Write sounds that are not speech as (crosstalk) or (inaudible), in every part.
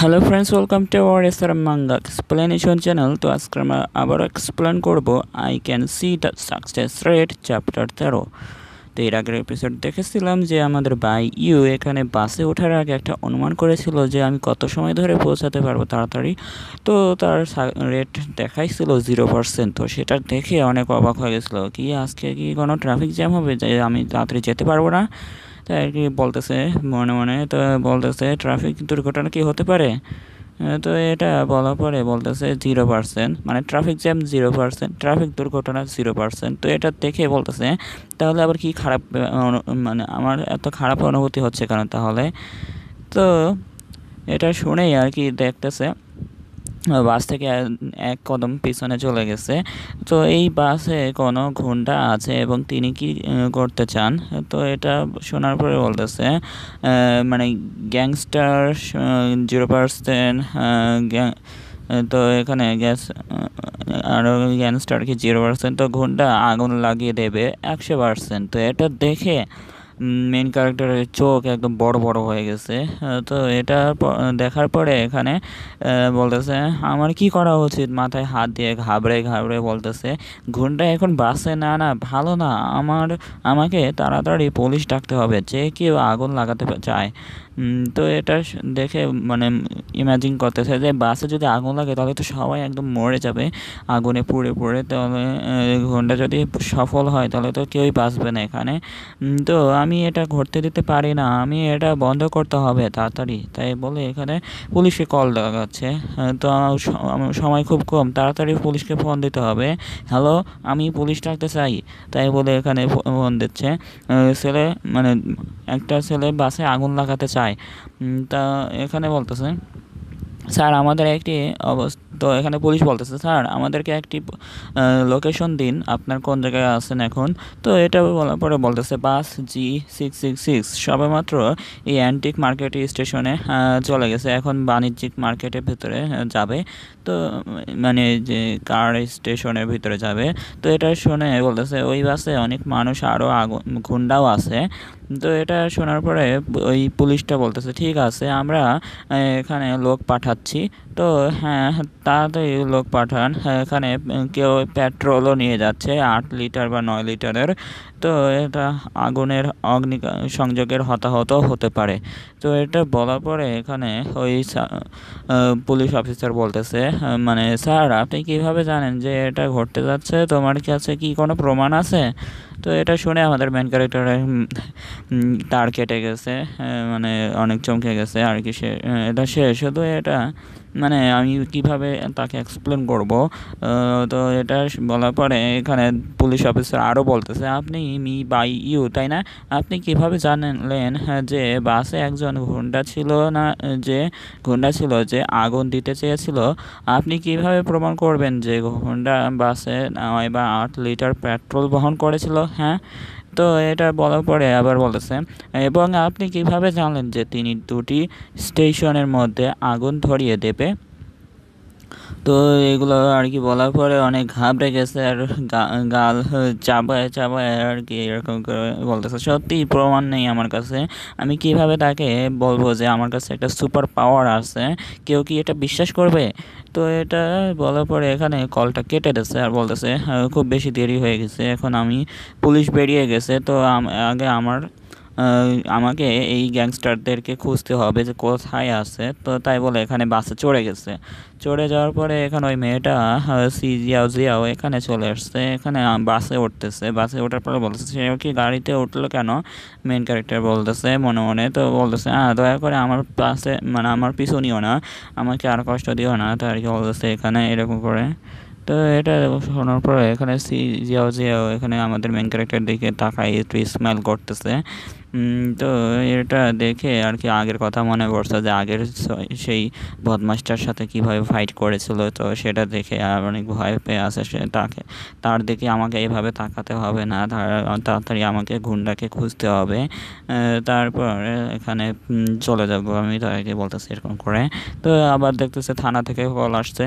Hello friends welcome to our SR manga explanation channel তো আজকে আমরা আবারও এক্সপ্লেন করবো I can see the success rate chapter তেরো তো এর আগের এপিসোড দেখেছিলাম যে আমাদের বাই ইউ এখানে বাসে ওঠার আগে একটা অনুমান করেছিল যে আমি কত সময় ধরে পৌঁছাতে পারবো তাড়াতাড়ি তো তার রেট দেখাইছিল জিরো পার্সেন্ট তো সেটা দেখে অনেক অবাক হয়ে গেছিলো কি আজকে কি কোনো ট্রাফিক জ্যাম হবে যে আমি তাড়াতাড়ি যেতে পারবো না তাই আর কি বলতেছে মনে মনে তো বলতেছে ট্রাফিক দুর্ঘটনা কি হতে পারে তো এটা বলার পরে বলতেছে জিরো পার্সেন্ট মানে traffic jam zero percent traffic দুর্ঘটনা জিরো পার্সেন্ট তো এটা দেখে বলতেছে তাহলে আবার কি খারাপ মানে আমার এত খারাপ অনুভূতি হচ্ছে কেন তাহলে তো এটা শুনেই আর কি দেখতেছে বাস থেকে এক কদম পিছনে চলে গেছে তো এই বাসে কোনো ঘুণ্ডা আছে এবং তিনি কি করতে চান তো এটা শোনার পরে বলতেছে মানে গ্যাংস্টার জিরো পার্সেন্ট তো এখানে গ্যাস আরও গ্যাংস্টার কি জিরো পার্সেন্ট তো ঘুণ্ডা আগুন লাগিয়ে দেবে একশো পার্সেন্ট তো এটা দেখে মেন ক্যারেক্টারের চোখ একদম বড় বড় হয়ে গেছে তো এটা দেখার পরে এখানে বলতেছে আমার কি করা উচিত মাথায় হাত দিয়ে ঘাবড়ে ঘাবড়ে বলতেছে ঘুমটা এখন বাসে না না ভালো না আমার আমাকে তাড়াতাড়ি পুলিশ ডাকতে হবে যে কেউ আগুন লাগাতে চায় তো এটা দেখে মানে ইমাজিন করতেছে যে বাসে যদি আগুন লাগে তাহলে তো সবাই একদম মরে যাবে আগুনে পুড়ে পুড়ে তাহলে ঘন্টা যদি সফল হয় তাহলে তো কেউই বাঁচবে না এখানে তো আমি এটা ঘটতে দিতে পারি না আমি এটা বন্ধ করতে হবে তাড়াতাড়ি তাই বলে এখানে পুলিশে কল লাগাচ্ছে তো আমার সময় খুব কম তাড়াতাড়ি পুলিশকে ফোন দিতে হবে হ্যালো আমি পুলিশ ডাকতে চাই তাই বলে এখানে ফোন দিচ্ছে ছেলে মানে একটা ছেলে বাসে আগুন লাগাতে চায় তা এখানে বলতেছে স্যার আমাদের একটি অবস্থা তো এখানে পুলিশ বলতেছে স্যার আমাদেরকে একটি লোকেশন দিন আপনার কোন জায়গায় আছেন এখন তো এটা বলার পরে বলতেছে bus G six six six সবেমাত্র এই অ্যান্টিক মার্কেট স্টেশনে চলে গেছে এখন বাণিজ্যিক মার্কেটের ভিতরে যাবে তো মানে যে কার স্টেশনের ভিতরে যাবে তো এটা শুনে বলতেছে ওই বাসে অনেক মানুষ আরও আগুন গুন্ডাও আছে তো এটা শোনার পরে ওই পুলিশটা বলতেছে ঠিক আছে আমরা এখানে লোক পাঠাচ্ছি তো হ্যাঁ তাড়াতাড়ি লোক পাঠান এখানে কেউ পেট্রোলও নিয়ে যাচ্ছে আট লিটার বা নয় লিটারের তো এটা আগুনের অগ্নি সংযোগের হতাহত হতে পারে তো এটা বলার পরে এখানে ওই পুলিশ অফিসার বলতেছে মানে স্যার আপনি কিভাবে জানেন যে এটা ঘটতে যাচ্ছে তোমার কাছে কি কোনো প্রমাণ আছে তো এটা শুনে আমাদের মেন ক্যারেক্টার তার কেটে গেছে মানে অনেক চমকে গেছে আর কি সে এটা সে শুধু এটা মানে আমি কিভাবে তাকে এক্সপ্লেন করব তো এটা বলার পরে এখানে পুলিশ অফিসার আরও বলতেছে আপনি মি বাই ইউ তাই না আপনি কিভাবে জানলেন যে বাসে একজন ঘন্টা ছিল না যে ঘন্টা ছিল যে আগুন দিতে চেয়েছিল আপনি কিভাবে প্রমাণ করবেন যে ঘন্টা বাসে নয় বা আট লিটার পেট্রোল বহন করেছিল হ্যাঁ তো এটা বলার পরে আবার বলেছে এবং আপনি কিভাবে জানলেন যে তিনি দুটি স্টেশনের মধ্যে আগুন ধরিয়ে দেবে তো এগুলো আর কি বলার পরে অনেক ঘাবড়ে গেছে আর গাল চাপায় চাপায় আর কি এরকম করে বলতেছে সত্যি প্রমাণ নেই আমার কাছে আমি কিভাবে তাকে বলবো যে আমার কাছে একটা সুপার পাওয়ার আছে কেউ কি এটা বিশ্বাস করবে তো এটা বলার পরে এখানে কলটা কেটে দিচ্ছে আর বলতেছে হ্যাঁ, খুব বেশি দেরি হয়ে গেছে এখন আমি পুলিশ বেরিয়ে গেছে তো আগে আমার আমাকে এই গ্যাংস্টারদেরকে খুঁজতে হবে যে কোথায় আছে তো তাই বলে এখানে বাসে চড়ে গেছে চড়ে যাওয়ার পরে এখানে ওই মেয়েটা সিজিয়াও জিয়াও এখানে চলে আসছে এখানে বাসে উঠতেছে বাসে ওঠার পরে বলতেছে সে কি গাড়িতে উঠলো কেন মেন ক্যারেক্টার বলতেছে মনে মনে তো বলতেছে হ্যাঁ দয়া করে আমার পাশে মানে আমার পিছু নিও না আমাকে আর কষ্ট দিও না তো আর কি বলতেছে এখানে এরকম করে তো এটা শোনার পরে এখানে সি জিয়াও জিয়াও এখানে আমাদের মেন ক্যারেক্টার দিকে তাকায় একটু স্মাইল করতেছে তো এটা দেখে আর কি আগের কথা মনে পড়ছে যে আগের সেই বদমাসটার সাথে কিভাবে ফাইট করেছিল তো সেটা দেখে আর অনেক ভয় পেয়ে আসে সে তাকে তার দিকে আমাকে এইভাবে তাকাতে হবে না তাড়াতাড়ি আমাকে গুন্ডাকে খুঁজতে হবে তারপর এখানে চলে যাবো আমি তাকে বলতেছি এরকম করে তো আবার দেখতেছে থানা থেকে কল আসছে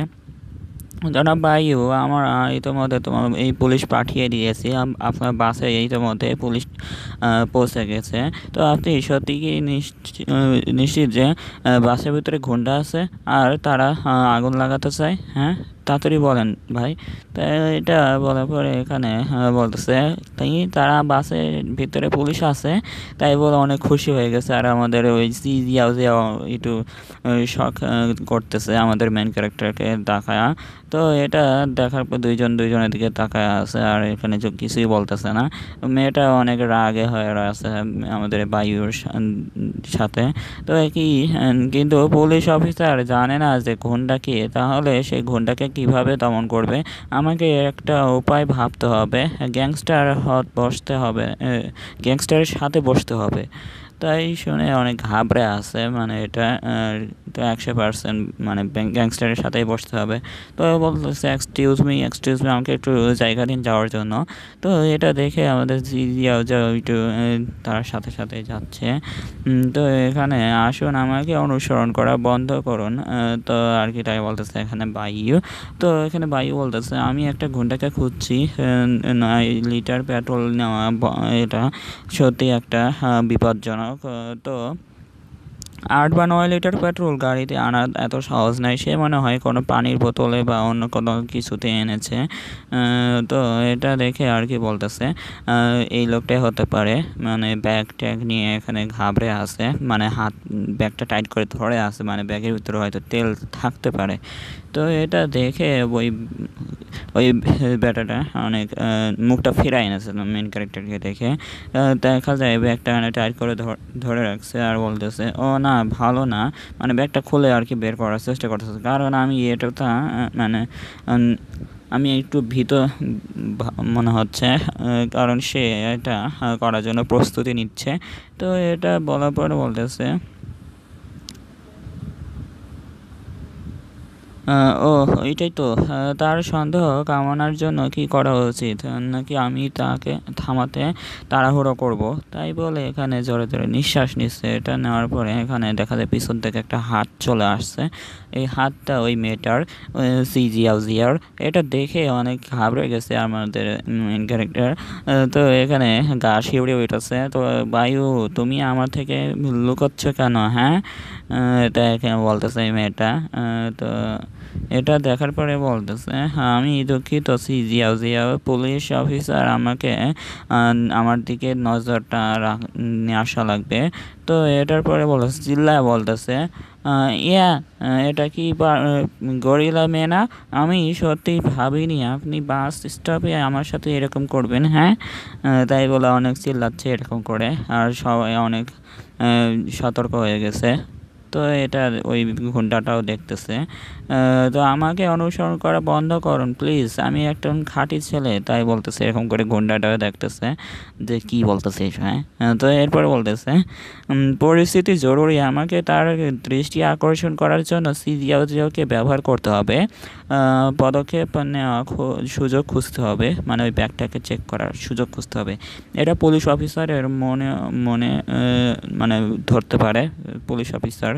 জনাব ভাইও আমার ইতিমধ্যে তোমার এই পুলিশ পাঠিয়ে দিয়েছি আপনার বাসে ইতিমধ্যে পুলিশ পৌঁছে গেছে তো আপনি সত্যি কি নিশ্চিত যে বাসের ভিতরে ঘুণ্ডা আছে আর তারা আগুন লাগাতে চায় হ্যাঁ তাড়াতাড়ি বলেন ভাই তো এটা বলার পরে এখানে বলতেছে তাই তারা বাসের ভিতরে পুলিশ আছে তাই বলে অনেক খুশি হয়ে গেছে আর আমাদের ওই সিজিয়াও যে একটু শখ করতেছে আমাদের মেন ক্যারেক্টারকে দেখা তো এটা দেখার পর দুইজন দুইজনের দিকে তাকায় আছে আর এখানে কিছুই বলতেছে না মেয়েটা অনেক রাগে হয়ে রয়েছে আমাদের বায়ুর সাথে তো কি কিন্তু পুলিশ অফিসার জানে না যে ঘুণটা কি তাহলে সেই ঘুণটাকে কিভাবে দমন করবে আমাকে একটা উপায় ভাবতে হবে গ্যাংস্টার হত বসতে হবে গ্যাংস্টারের সাথে বসতে হবে তাই শুনে অনেক ঘাবড়ে আছে মানে এটা তো একশো পার্সেন্ট মানে গ্যাংস্টারের সাথেই বসতে হবে তো বলতেছে এক্সকিউজ মি এক্সকিউজ মি আমাকে একটু জায়গা দিন যাওয়ার জন্য তো এটা দেখে আমাদের যা একটু তার সাথে সাথে যাচ্ছে তো এখানে আসুন আমাকে অনুসরণ করা বন্ধ করুন তো আর কি তাই বলতেছে এখানে বাইও তো এখানে বাইও বলতেছে আমি একটা ঘন্টাকে খুঁজছি লিটার পেট্রোল নেওয়া এটা সত্যি একটা বিপজ্জনক তো আট বা নয় লিটার পেট্রোল গাড়িতে আনা এত সহজ নাই সে মনে হয় কোনো পানির বোতলে বা অন্য কোনো কিছুতে এনেছে তো এটা দেখে আর কি বলতেছে এই লোকটাই হতে পারে মানে ব্যাগ ট্যাগ নিয়ে এখানে ঘাবড়ে আছে মানে হাত ব্যাগটা টাইট করে ধরে আছে মানে ব্যাগের ভিতরে হয়তো তেল থাকতে পারে তো এটা দেখে ওই ওই ব্যাটাটা অনেক মুখটা ফিরাই এনেছে মেন ক্যারেক্টারকে দেখে দেখা যায় ব্যাগটা মানে টাইট করে ধরে রাখছে আর বলতেছে ও না ভালো না মানে ব্যাগটা খুলে আর কি বের করার চেষ্টা করতেছে কারণ আমি এটা মানে আমি একটু ভীত মনে হচ্ছে কারণ সে এটা করার জন্য প্রস্তুতি নিচ্ছে তো এটা বলার পরে বলতেছে ও এটাই তো তার সন্দেহ কামানোর জন্য কি করা উচিত নাকি আমি তাকে থামাতে তাড়াহুড়ো করব তাই বলে এখানে জোরে জোরে নিঃশ্বাস নিচ্ছে এটা নেওয়ার পরে এখানে দেখা যায় পিছন থেকে একটা হাত চলে আসছে এই হাতটা ওই মেয়েটার সিজিয়াল জিয়ার এটা দেখে অনেক ঘাবড়ে গেছে আমাদের মেন ক্যারেক্টার তো এখানে গা শিউড়ে উঠেছে তো বায়ু তুমি আমার থেকে লুকোচ্ছ কেন হ্যাঁ এটা এখানে বলতেছে এই মেয়েটা তো এটা দেখার পরে বলতেছে হ্যাঁ আমি দুঃখিত সিজিয়াও জিয়াও পুলিশ অফিসার আমাকে আমার দিকে নজরটা আসা লাগবে তো এটার পরে বলতেছে চিল্লায় বলতেছে ইয়া এটা কি গরিলা মেনা আমি সত্যি ভাবিনি আপনি বাস স্টপে আমার সাথে এরকম করবেন হ্যাঁ তাই বলে অনেক চিল্লাচ্ছে এরকম করে আর সবাই অনেক সতর্ক হয়ে গেছে তো এটা ওই ঘন্টাটাও দেখতেছে তো আমাকে অনুসরণ করা বন্ধ করুন প্লিজ আমি একটা খাঁটি ছেলে তাই বলতেছে এরকম করে ঘন্টাটাও দেখতেছে যে কি বলতেছে হ্যাঁ তো এরপর বলতেছে পরিস্থিতি জরুরি আমাকে তার দৃষ্টি আকর্ষণ করার জন্য সিজিওজিওকে ব্যবহার করতে হবে পদক্ষেপ নেওয়া সুযোগ খুঁজতে হবে মানে ওই ব্যাগটাকে চেক করার সুযোগ খুঁজতে হবে এটা পুলিশ অফিসারের মনে মনে মানে ধরতে পারে পুলিশ অফিসার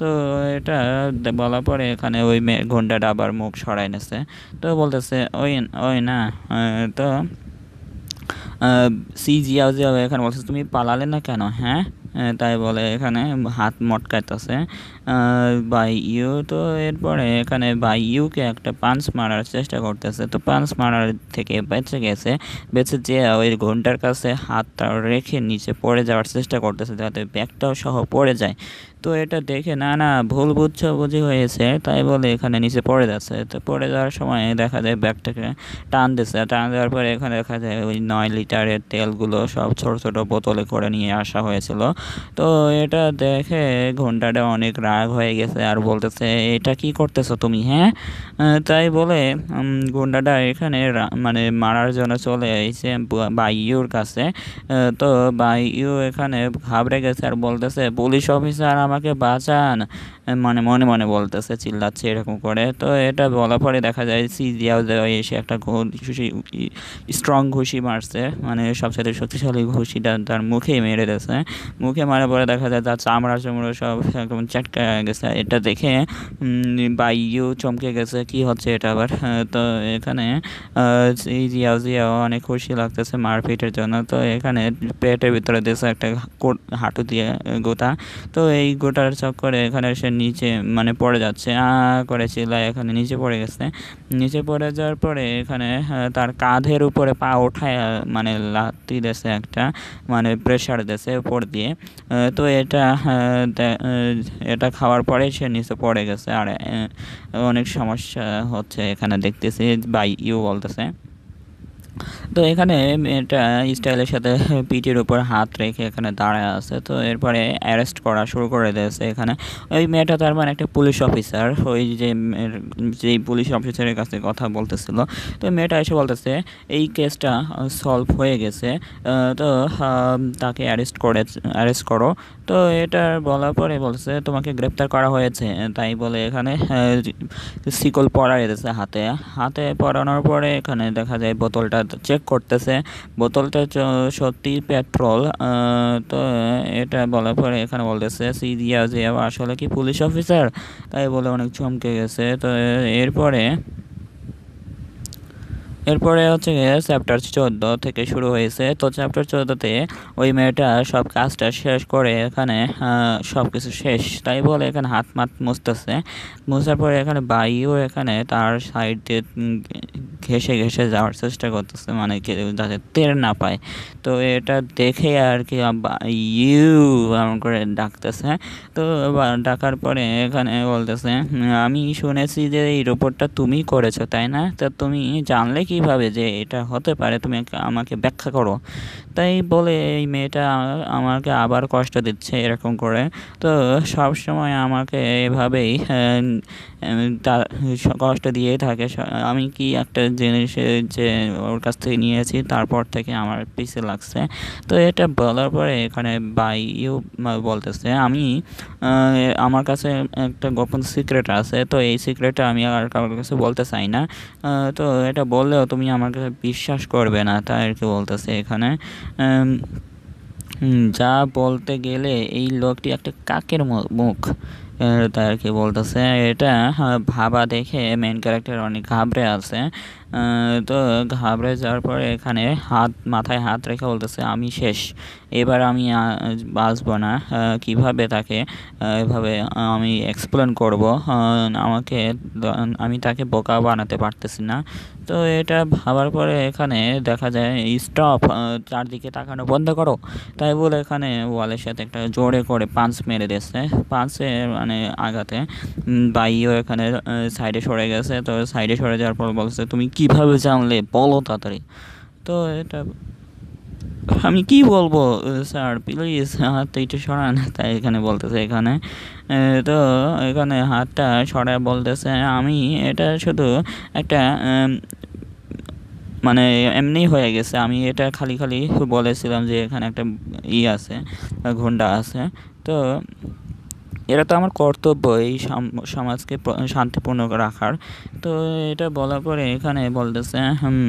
তো এটা বলার পরে এখানে ওই মেয়ে ঘন্টাটা আবার মুখ সরাই নেছে তো বলতেছে ওই ওই না তো সি জিয়াও জিয়াও এখানে বলছে তুমি পালালে না কেন হ্যাঁ তাই বলে এখানে হাত মটকাইতেছে বাই ইউ তো এরপরে এখানে বাই ইউকে একটা পাঞ্চ মারার চেষ্টা করতেছে তো পাঞ্চ মারার থেকে বেঁচে গেছে বেঁচে যে ওই ঘন্টার কাছে হাতটা রেখে নিচে পড়ে যাওয়ার চেষ্টা করতেছে যাতে ব্যাগটাও সহ পড়ে যায় তো এটা দেখে না না ভুল বুঝছো বুঝি হয়েছে তাই বলে এখানে নিচে পড়ে যাচ্ছে তো পড়ে যাওয়ার সময় দেখা যায় ব্যাগটাকে টান দিচ্ছে টান দেওয়ার পরে এখানে দেখা যায় ওই নয় লিটারের তেলগুলো সব ছোট ছোট বোতলে করে নিয়ে আসা হয়েছিল তো এটা দেখে ঘন্টাটা অনেক রাগ হয়ে গেছে আর বলতেছে এটা কি করতেছো তুমি হ্যাঁ তাই বলে গুন্ডাটা এখানে মানে মারার জন্য চলে এসেছে বাইয়ুর কাছে তো বাইয়ু এখানে ঘাবড়ে গেছে আর বলতেছে পুলিশ অফিসার আমাকে বাঁচান মানে মনে মনে বলতেছে চিল্লাচ্ছে এরকম করে তো এটা বলার পরে দেখা যায় সিজিয়াও এসে একটা ঘুষি স্ট্রং ঘুষি মারছে মানে সবচেয়ে শক্তিশালী ঘুষিটা তার মুখেই মেরে দিয়েছে মুখে মারার পরে দেখা যায় তার চামড়া চামড়া সব একদম চাটকা গেছে এটা দেখে বাইও চমকে গেছে কি হচ্ছে এটা আবার তো এখানে এই জিয়াও জিয়াও অনেক খুশি লাগতেছে মারপিটের জন্য তো এখানে পেটের ভিতরে দিয়েছে একটা হাঁটু দিয়ে গোটা তো এই গোটার চক্করে এখানে সে নিচে মানে পড়ে যাচ্ছে আ করে চিল্লায় এখানে নিচে পড়ে গেছে নিচে পড়ে যাওয়ার পরে এখানে তার কাঁধের উপরে পা ওঠায় মানে লাতি দেশে একটা মানে প্রেশার দেশে উপর দিয়ে তো এটা এটা খাওয়ার পরে সে নিচে পড়ে গেছে আর অনেক সমস্যা হচ্ছে এখানে দেখতেছি বাই ইউ বলতেছে তো এখানে মেয়েটা স্টাইলের সাথে (laughs) পিঠের উপর হাত রেখে এখানে দাঁড়ায় আছে তো এরপরে অ্যারেস্ট করা শুরু করে দিয়েছে এখানে ওই মেয়েটা তার মানে একটা পুলিশ অফিসার ওই যে যেই পুলিশ অফিসারের কাছে কথা বলতেছিল তো মেয়েটা এসে বলতেছে এই কেসটা সলভ হয়ে গেছে তো তাকে অ্যারেস্ট করে অ্যারেস্ট করো তো এটা বলার পরে বলছে তোমাকে গ্রেপ্তার করা হয়েছে তাই বলে এখানে শিকল পরা যেতেছে হাতে হাতে পরানোর পরে এখানে দেখা যায় বোতলটা চেক করতেছে বোতলটা সত্যি পেট্রোল তো এটা বলার পরে এখানে বলতেছে সিরিয়া যে আসলে কি পুলিশ অফিসার তাই বলে অনেক চমকে গেছে তো এরপরে এরপরে হচ্ছে চ্যাপ্টার চোদ্দো থেকে শুরু হয়েছে তো চ্যাপ্টার চোদ্দোতে ওই মেয়েটা সব কাজটা শেষ করে এখানে সব কিছু শেষ তাই বলে এখানে হাত মাত মুছতেছে মুছার পরে এখানে বাইও এখানে তার সাইড দিয়ে ঘেসে ঘেসে যাওয়ার চেষ্টা করতেছে মানে যাতে তের না পায় তো এটা দেখে আর কি ইউ এমন করে ডাকতেছে তো ডাকার পরে এখানে বলতেছে আমি শুনেছি যে এই রোবটটা তুমি করেছো তাই না তা তুমি জানলে কি কিভাবে যে এটা হতে পারে তুমি আমাকে ব্যাখ্যা করো তাই বলে এই মেয়েটা আমাকে আবার কষ্ট দিচ্ছে এরকম করে তো সব সময় আমাকে এভাবেই হ্যাঁ, কষ্ট দিয়ে থাকে আমি কি একটা জিনিস যে ওর কাছ থেকে নিয়েছি তারপর থেকে আমার পিছে লাগছে তো এটা বলার পরে এখানে বাই ইউ বলতেছে আমি আমার কাছে একটা গোপন সিক্রেট আছে তো এই সিক্রেটটা আমি আর কারোর কাছে বলতে চাই না তো এটা বললেও গেলেও তুমি আমার কাছে বিশ্বাস করবে না তাই আর কি বলতেছে এখানে যা বলতে গেলে এই লোকটি একটা কাকের মুখ তাই আর কি বলতেছে এটা হ্যাঁ, ভাবা দেখে মেন ক্যারেক্টার অনেক ঘাবড়ে আছে তো ঘাবড়ে যাওয়ার পরে এখানে হাত মাথায় হাত রেখে বলতেছে আমি শেষ এবার আমি বাঁচব না কিভাবে তাকে এভাবে আমি এক্সপ্লেন করব আমাকে আমি তাকে বোকা বানাতে পারতেছি না তো এটা ভাবার পরে এখানে দেখা যায় স্টপ চারদিকে তাকানো বন্ধ করো তাই বলে এখানে ওয়ালের সাথে একটা জোরে করে পাঞ্চ মেরে দিয়েছে পাঞ্চে মানে আঘাতে বাইও এখানে সাইডে সরে গেছে তো সাইডে সরে যাওয়ার পর বলছে তুমি কি কিভাবে জানলে বলো তাড়াতাড়ি তো এটা আমি কি বলবো স্যার প্লিজ হাতটা একটু সরান তাই এখানে বলতেছে এখানে তো এখানে হাতটা সরা বলতেছে আমি এটা শুধু একটা মানে এমনি হয়ে গেছে আমি এটা খালি খালি বলেছিলাম যে এখানে একটা ই আছে ঘন্টা আছে তো এটা তো আমার কর্তব্য এই সমাজকে শান্তিপূর্ণ রাখার তো এটা বলার পরে এখানে বলতেছে হুম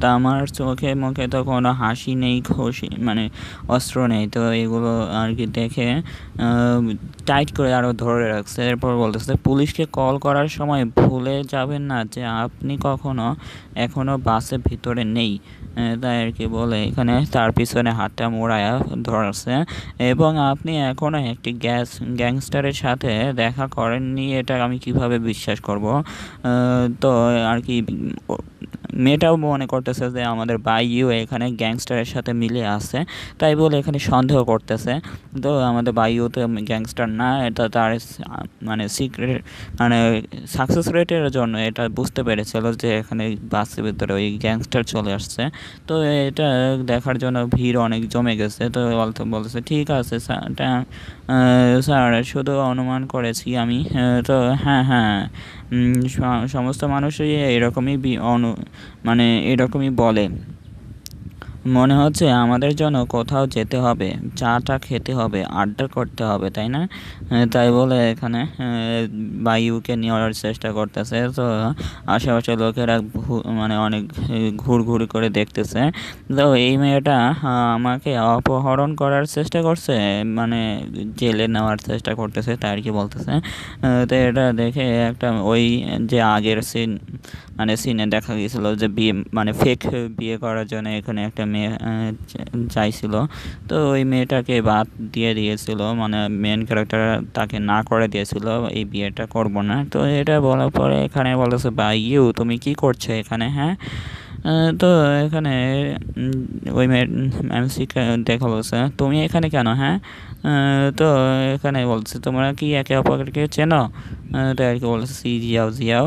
তা আমার চোখে মুখে তো কোনো হাসি নেই খুশি মানে অস্ত্র নেই তো এগুলো আর কি দেখে টাইট করে আরও ধরে রাখছে এরপর বলতেছে পুলিশকে কল করার সময় ভুলে যাবেন না যে আপনি কখনো এখনও বাসে ভিতরে নেই তাই আর কি বলে এখানে তার পিছনে হাতটা মোড়ায় ধরাছে এবং আপনি এখনও একটি গ্যাস গ্যাংস্টার ডাক্তারের সাথে দেখা করেননি এটা আমি কিভাবে বিশ্বাস করব তো আর কি মেয়েটাও মনে করতেছে যে আমাদের বাইও এখানে গ্যাংস্টারের সাথে মিলে আছে তাই বলে এখানে সন্দেহ করতেছে তো আমাদের বাইও তো গ্যাংস্টার না এটা তার মানে সিক্রেট মানে সাকসেস রেটের জন্য এটা বুঝতে পেরেছিল যে এখানে বাসের ভিতরে ওই গ্যাংস্টার চলে আসছে তো এটা দেখার জন্য ভিড় অনেক জমে গেছে তো বলতে বলেছে ঠিক আছে স্যার শুধু অনুমান করেছি আমি তো হ্যাঁ হ্যাঁ সমস্ত মানুষই এরকমই অনু মানে এরকমই বলে মনে হচ্ছে আমাদের জন্য কোথাও যেতে হবে চাটা খেতে হবে আড্ডা করতে হবে তাই না তাই বলে এখানে বায়ুকে নেওয়ার চেষ্টা করতেছে তো আশেপাশে লোকেরা মানে অনেক ঘুর ঘুর করে দেখতেছে তো এই মেয়েটা আমাকে অপহরণ করার চেষ্টা করছে মানে জেলে নেওয়ার চেষ্টা করতেছে তাই আর কি বলতেছে তো এটা দেখে একটা ওই যে আগের সিন মানে সিনে দেখা গিয়েছিলো যে বিয়ে মানে ফেক বিয়ে করার জন্য এখানে একটা মেয়ে চাইছিল তো ওই মেয়েটাকে বাদ দিয়ে দিয়েছিল মানে মেন ক্যারেক্টার তাকে না করে দিয়েছিল এই বিয়েটা করব না তো এটা বলার পরে এখানে বলেছে বা ইউ তুমি কি করছো এখানে হ্যাঁ তো এখানে ওই মেয়ে এমসি শিক্ষা দেখা বলছে তুমি এখানে কেন হ্যাঁ তো এখানে বলছে তোমরা কি একে অপরকে চেনো তো আর কি বলেছে সি জিয়াও জিয়াও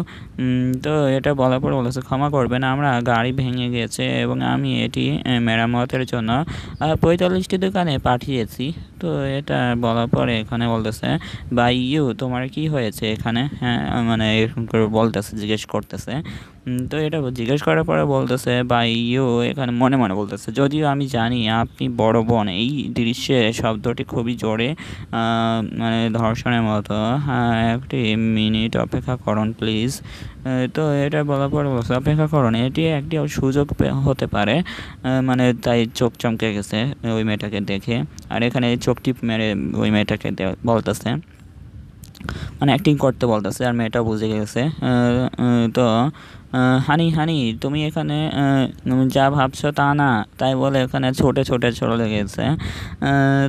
তো এটা বলার পর বলেছে ক্ষমা করবেন আমরা গাড়ি ভেঙে গেছে এবং আমি এটি মেরামতের জন্য পঁয়তাল্লিশটি দোকানে পাঠিয়েছি তো এটা বলার পরে এখানে বলতেছে বা ইউ তোমার কি হয়েছে এখানে হ্যাঁ মানে এরকম করে বলতেছে জিজ্ঞেস করতেছে তো এটা জিজ্ঞেস করার পরে বলতেছে বা ইউ এখানে মনে মনে বলতেছে যদিও আমি জানি আপনি বড় বোন এই দৃশ্যে শব্দটি খুবই জোরে মানে ধর্ষণের মতো হ্যাঁ একটি মিনিট অপেক্ষা করুন প্লিজ তো এটা বলার পর বলছে অপেক্ষা করুন এটি একটি সুযোগ হতে পারে মানে তাই চোখ চমকে গেছে ওই মেয়েটাকে দেখে আর এখানে চোখটি মেরে ওই মেয়েটাকে বলতেছে মানে অ্যাক্টিং করতে বলতেছে আর মেয়েটা বুঝে গেছে তো হানি হানি তুমি এখানে যা ভাবছ তা না তাই বলে এখানে ছোটে ছোটে চলে গেছে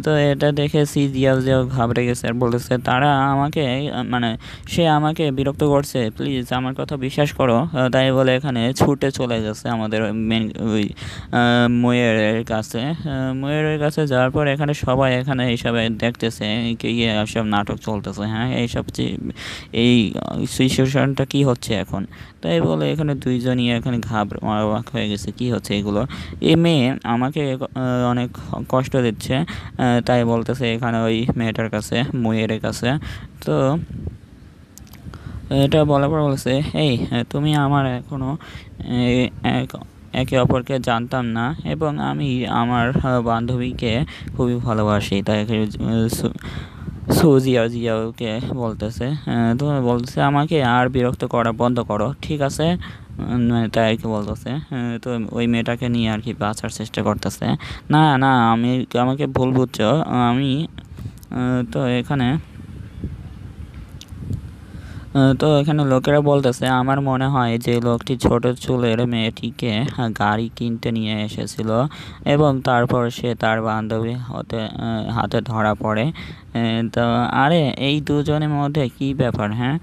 তো এটা দেখে সি জিয়া জিয়া ঘাবড়ে গেছে আর বলেছে তারা আমাকে মানে সে আমাকে বিরক্ত করছে প্লিজ আমার কথা বিশ্বাস করো তাই বলে এখানে ছুটে চলে গেছে আমাদের মেন ওই ময়ের কাছে ময়ের কাছে যাওয়ার পর এখানে সবাই এখানে এইসবে দেখতেছে ইয়ে সব নাটক চলতেছে হ্যাঁ এইসব এই সিচুয়েশনটা কি হচ্ছে এখন তাই বলে এখানে দুইজনই এখানে ঘাব অবাক হয়ে গেছে কি হচ্ছে এগুলো এই মেয়ে আমাকে অনেক কষ্ট দিচ্ছে তাই বলতেছে এখানে ওই মেয়েটার কাছে মুয়ের কাছে তো এটা বলার পর বলছে এই তুমি আমার এখনও একে অপরকে জানতাম না এবং আমি আমার বান্ধবীকে খুবই ভালোবাসি তাই সুজিয়া জিয়াকে বলতেছে হ্যাঁ, তো বলতেছে আমাকে আর বিরক্ত করা বন্ধ করো ঠিক আছে তাই কি বলতেছে হ্যাঁ, তো ওই মেয়েটাকে নিয়ে আর কি বাঁচার চেষ্টা করতেছে না না আমি আমাকে ভুল বুঝছো আমি তো এখানে তো এখানে লোকেরা বলতেছে আমার মনে হয় যে লোকটি ছোট চুলের মেয়েটিকে গাড়ি কিনতে নিয়ে এসেছিল এবং তারপর সে তার বান্ধবী হতে হাতে ধরা পড়ে তো আরে এই দুজনের মধ্যে কি ব্যাপার হ্যাঁ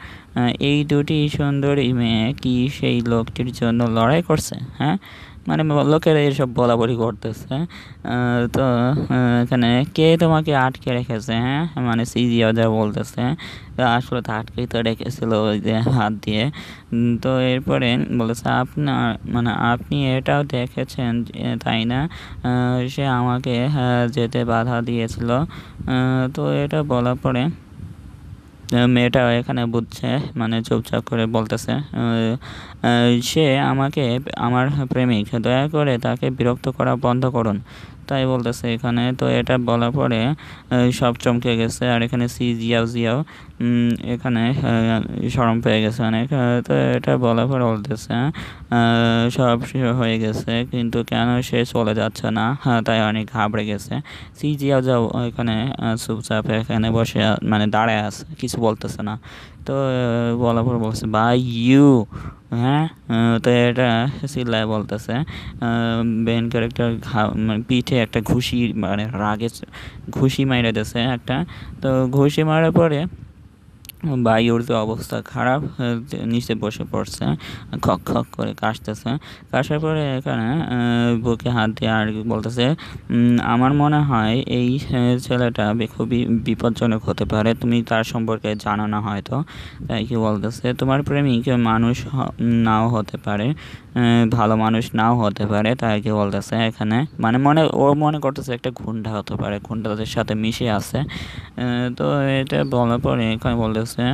এই দুটি সুন্দরী মেয়ে কি সেই লোকটির জন্য লড়াই করছে হ্যাঁ মানে লোকেরা বলা বলাবলি করতেছে হ্যাঁ? তো এখানে কে তোমাকে আটকে রেখেছে হ্যাঁ মানে যা বলতেছে আসলে তো আটকেই তো রেখেছিল ওই যে হাত দিয়ে তো এরপরে বলেছে আপনার মানে আপনি এটাও দেখেছেন তাই না সে আমাকে হ্যাঁ, যেতে বাধা দিয়েছিল তো এটা বলার পরে মেয়েটা এখানে বুঝছে মানে চুপচাপ করে বলতেছে সে আমাকে আমার প্রেমিক দয়া করে তাকে বিরক্ত করা বন্ধ করুন তাই বলতেছে এখানে তো এটা বলার পরে সব চমকে গেছে আর এখানে সি জিয়াও জিয়াও এখানে সরম পেয়ে গেছে অনেক তো এটা বলার পরে বলতেছে সব হয়ে গেছে কিন্তু কেন সে চলে যাচ্ছে না তাই অনেক ঘাবড়ে গেছে সি জিয়াও যাও এখানে চুপচাপ এখানে বসে মানে দাঁড়ায় আছে কিছু বলতেছে না তো বলার পর বলছে বাই ইউ হ্যাঁ তো এটা সিল্লায় বলতেছে বেন মানে ক্যারেক্টার পিঠে একটা ঘুষি মানে রাগে ঘুষি মাইরা দিয়েছে একটা তো ঘুষি মারার পরে বায়ুর তো অবস্থা খারাপ নিচে বসে পড়ছে খক খক করে কাশতেছে কাশার পরে এখানে বুকে হাত দিয়ে আর বলতেছে আমার মনে হয় এই ছেলেটা খুবই বিপজ্জনক হতে পারে তুমি তার সম্পর্কে জানো না হয়তো তাই কি বলতেছে তোমার প্রেমিক মানুষ নাও হতে পারে ভালো মানুষ নাও হতে পারে তাই কি বলতেছে এখানে মানে মনে ও মনে করতেছে একটা ঘুণ্ডা হতে পারে ঘুণ্ডাদের সাথে মিশে আছে তো এটা বলার পরে এখানে বলতেছে বলছে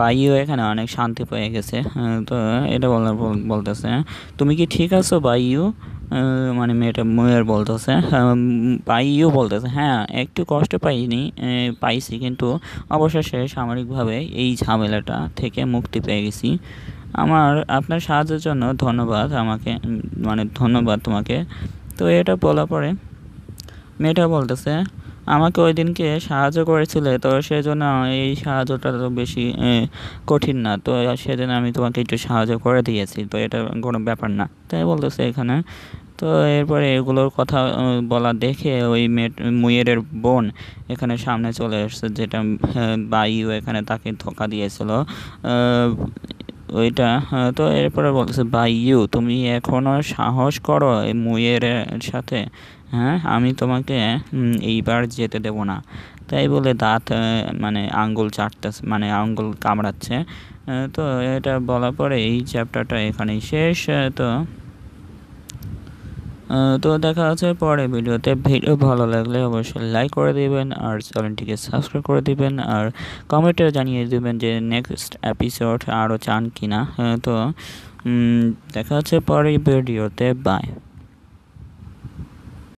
বাইও এখানে অনেক শান্তি পেয়ে গেছে তো এটা বলার বলতেছে তুমি কি ঠিক আছো বাইও মানে মেয়েটা মেয়ের বলতেছে পাইও বলতেছে হ্যাঁ একটু কষ্ট পাইনি পাইছি কিন্তু অবশেষে সামরিকভাবে এই ঝামেলাটা থেকে মুক্তি পেয়ে গেছি আমার আপনার সাহায্যের জন্য ধন্যবাদ আমাকে মানে ধন্যবাদ তোমাকে তো এটা বলার পরে মেয়েটা বলতেছে আমাকে ওই দিনকে সাহায্য করেছিলে তো সেজন্য এই সাহায্যটা তো বেশি কঠিন না তো সেদিন আমি তোমাকে একটু সাহায্য করে দিয়েছি তো এটা কোনো ব্যাপার না তাই বলতেছে এখানে তো এরপরে এগুলোর কথা বলা দেখে ওই মুয়েরের বোন এখানে সামনে চলে এসছে যেটা বাইও এখানে তাকে ধোকা দিয়েছিল ওইটা হ্যাঁ, তো এরপরে বলছে বাই ইউ তুমি এখনও সাহস করো এই মুয়ের সাথে হ্যাঁ আমি তোমাকে এইবার যেতে দেব না তাই বলে দাঁত মানে আঙ্গুল চাটতেছে মানে আঙ্গুল কামড়াচ্ছে তো এটা বলার পরে এই চ্যাপ্টারটা এখানেই শেষ তো তো দেখা আছে পরে ভিডিওতে ভিডিও ভালো লাগলে অবশ্যই লাইক করে দেবেন আর চ্যানেলটিকে সাবস্ক্রাইব করে দেবেন আর কমেন্টে জানিয়ে দেবেন যে নেক্সট এপিসোড আরও চান কিনা তো দেখা আছে পরের ভিডিওতে বাই